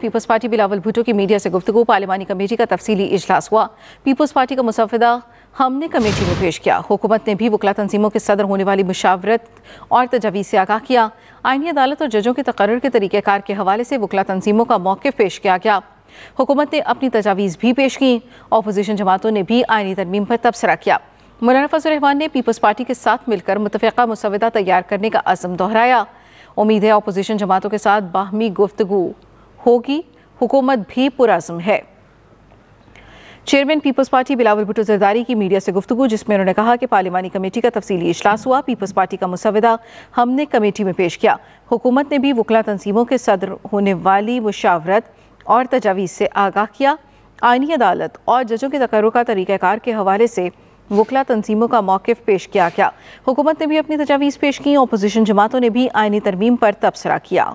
peoples Party Bilawal भुटो की media से गुफ्तु पार्लिमानी कमेटी का तफसीली इजलास हुआ पीपल्स पार्टी का मुसवदा हमने कमेटी में पेश किया हुकूमत ने भी वकला तनजीमों के सदर होने वाली मुशावरत और तजावीज़ से आगाह किया आइनी अदालत और जजों के तकर के तरीक़ार के हवाले से वकला तनजीमों का मौक़ पेश किया गया हुकूमत ने अपनी तजावीज़ भी पेश की अपोजिशन जमातों ने भी आइनी तरमीम पर तबसरा किया मौलाना फजलरहमान ने पीपल्स पार्टी के साथ मिलकर मुतफ़ा मुसवदा तैयार करने का अज़म दोहराया उम्मीद है अपोजिशन जमातों के साथ बाहमी गुफ्तु होगी हुकूमत भी पुरजम है चेयरमैन पीपल्स पार्टी बिलावल भुट्टो जरदारी की मीडिया से गुफ्तु जिसमें उन्होंने कहा कि पार्लिमानी कमेटी का तफसीली इजलास हुआ पीपल्स पार्टी का मुसवदा हमने कमेटी में पेश किया हुकूमत ने भी वकला तनजीमों के सदर होने वाली मुशावरत और तजावीज़ से आगाह किया आइनी अदालत और जजों के तकर्र का तरीक़ाकार के हवाले से वकला तनजीमों का मौक़ पेश किया गया हुकूमत ने भी अपनी तजावीज़ पेश की अपोजिशन जमातों ने भी आइनी तरमीम पर तबसरा किया